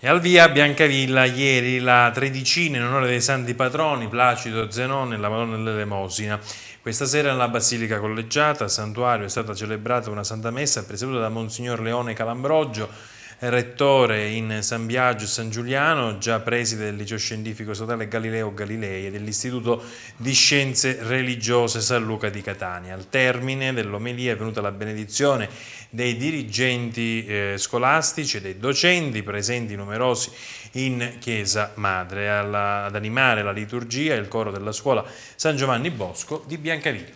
E al via Biancavilla ieri la tredicina in onore dei santi patroni Placido, Zenone e la Madonna dell'Elemosina. Questa sera nella Basilica Collegiata, al santuario, è stata celebrata una santa messa presieduta da Monsignor Leone Calambrogio rettore in San Biagio e San Giuliano, già preside del liceo scientifico statale Galileo Galilei e dell'Istituto di Scienze Religiose San Luca di Catania. Al termine dell'omelia è venuta la benedizione dei dirigenti eh, scolastici e dei docenti presenti numerosi in Chiesa Madre. Alla, ad animare la liturgia il coro della scuola San Giovanni Bosco di Biancavilla.